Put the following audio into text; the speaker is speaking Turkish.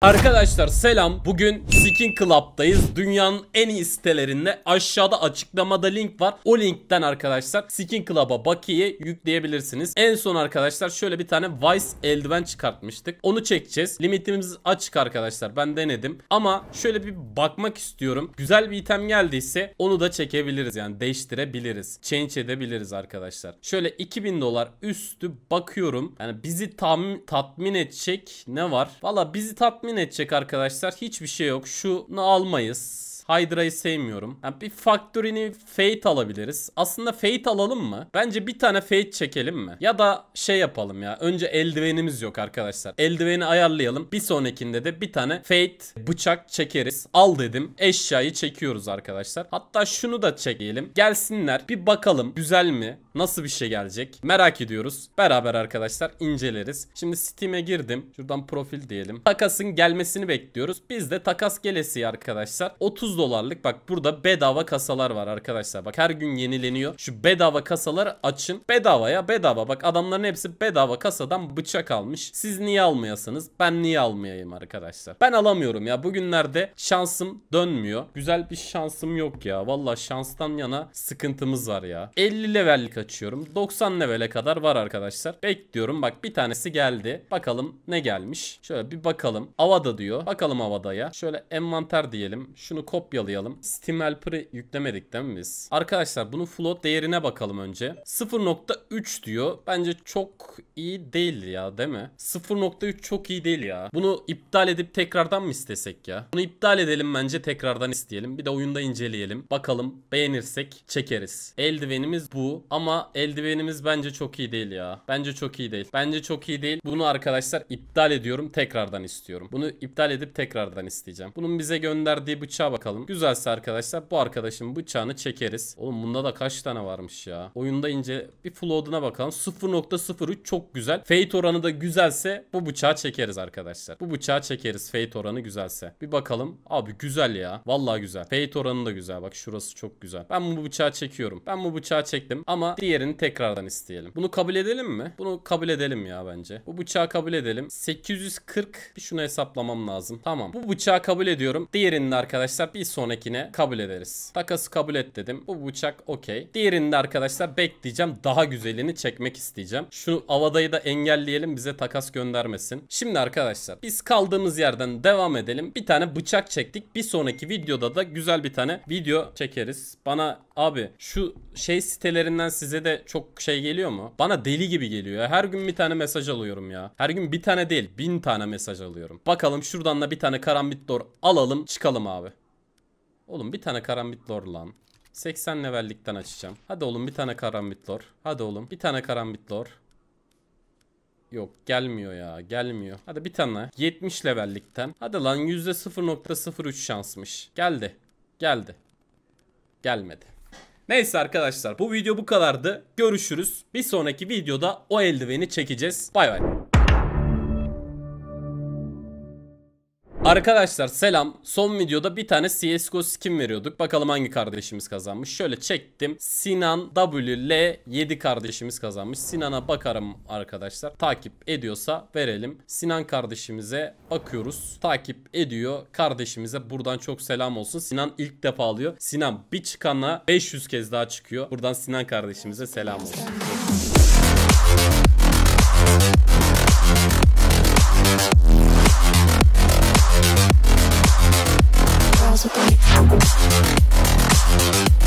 Arkadaşlar selam. Bugün Skin Club'dayız. Dünyanın en iyi sitelerinde aşağıda açıklamada link var. O linkten arkadaşlar Skin Club'a bakiye yükleyebilirsiniz. En son arkadaşlar şöyle bir tane Vice eldiven çıkartmıştık. Onu çekeceğiz. Limitimiz açık arkadaşlar. Ben denedim. Ama şöyle bir bakmak istiyorum. Güzel bir item geldiyse onu da çekebiliriz. Yani değiştirebiliriz. Change edebiliriz arkadaşlar. Şöyle 2000 dolar üstü bakıyorum. Yani bizi tam tatmin edecek ne var? Valla bizi tatmin tatmin edecek arkadaşlar hiçbir şey yok. Şunu almayız. Hydra'yı sevmiyorum. Yani bir Factory'ni Fate alabiliriz. Aslında Fate alalım mı? Bence bir tane Fate çekelim mi? Ya da şey yapalım ya. Önce eldivenimiz yok arkadaşlar. Eldiveni ayarlayalım. Bir sonrakinde de bir tane Fate bıçak çekeriz. Al dedim. Eşyayı çekiyoruz arkadaşlar. Hatta şunu da çekelim. Gelsinler bir bakalım güzel mi? Nasıl bir şey gelecek? Merak ediyoruz. Beraber arkadaşlar inceleriz. Şimdi Steam'e girdim. Şuradan profil diyelim. Takasın gelmesini bekliyoruz. Biz de takas gelesi arkadaşlar. 30 dolarlık bak burada bedava kasalar var arkadaşlar. Bak her gün yenileniyor. Şu bedava kasaları açın. Bedavaya bedava. Bak adamların hepsi bedava kasadan bıçak almış. Siz niye almayasınız? Ben niye almayayım arkadaşlar? Ben alamıyorum ya. Bugünlerde şansım dönmüyor. Güzel bir şansım yok ya. Valla şanstan yana sıkıntımız var ya. 50 levellik açıyorum. 90 levele kadar var arkadaşlar. Bekliyorum bak bir tanesi geldi. Bakalım ne gelmiş. Şöyle bir bakalım. Avada diyor. Bakalım Avada'ya. Şöyle envanter diyelim. Şunu kopyalayalım. Steam Helper'ı yüklemedik değil mi biz? Arkadaşlar bunun float değerine bakalım önce. 0.3 diyor. Bence çok iyi değil ya değil mi? 0.3 çok iyi değil ya. Bunu iptal edip tekrardan mı istesek ya? Bunu iptal edelim bence tekrardan isteyelim. Bir de oyunda inceleyelim. Bakalım beğenirsek çekeriz. Eldivenimiz bu ama ama eldivenimiz bence çok iyi değil ya. Bence çok iyi değil. Bence çok iyi değil. Bunu arkadaşlar iptal ediyorum. Tekrardan istiyorum. Bunu iptal edip tekrardan isteyeceğim. Bunun bize gönderdiği bıçağa bakalım. Güzelse arkadaşlar bu arkadaşın bıçağını çekeriz. Oğlum bunda da kaç tane varmış ya. Oyunda ince bir flood'una bakalım. 0.03 çok güzel. Fate oranı da güzelse bu bıçağı çekeriz arkadaşlar. Bu bıçağı çekeriz fate oranı güzelse. Bir bakalım. Abi güzel ya. Vallahi güzel. Fate oranı da güzel. Bak şurası çok güzel. Ben bu bıçağı çekiyorum. Ben bu bıçağı çektim ama Eski yerini tekrardan isteyelim. Bunu kabul edelim mi? Bunu kabul edelim ya bence. Bu bıçağı kabul edelim. 840 bir şunu hesaplamam lazım. Tamam. Bu bıçağı kabul ediyorum. Diğerini arkadaşlar bir sonrakine kabul ederiz. Takası kabul et dedim. Bu bıçak okey. Diğerini de arkadaşlar bekleyeceğim. Daha güzelini çekmek isteyeceğim. Şu avadayı da engelleyelim bize takas göndermesin. Şimdi arkadaşlar biz kaldığımız yerden devam edelim. Bir tane bıçak çektik. Bir sonraki videoda da güzel bir tane video çekeriz. Bana abi şu şey sitelerinden size size de çok şey geliyor mu? Bana deli gibi geliyor Her gün bir tane mesaj alıyorum ya. Her gün bir tane değil bin tane mesaj alıyorum. Bakalım şuradan da bir tane karambit lor alalım çıkalım abi. Oğlum bir tane karambit lor lan. 80 levellikten açacağım. Hadi oğlum bir tane karambit lor. Hadi oğlum bir tane karambit lor. Yok gelmiyor ya gelmiyor. Hadi bir tane 70 levellikten. Hadi lan %0.03 şansmış. Geldi. Geldi. Gelmedi. Neyse arkadaşlar bu video bu kadardı. Görüşürüz. Bir sonraki videoda o eldiveni çekeceğiz. Bay bay. Arkadaşlar selam. Son videoda bir tane CSGO skin veriyorduk. Bakalım hangi kardeşimiz kazanmış. Şöyle çektim. Sinan WL7 kardeşimiz kazanmış. Sinan'a bakarım arkadaşlar. Takip ediyorsa verelim. Sinan kardeşimize bakıyoruz. Takip ediyor. Kardeşimize buradan çok selam olsun. Sinan ilk defa alıyor. Sinan bir çıkanla 500 kez daha çıkıyor. Buradan Sinan kardeşimize selam olsun. house with me.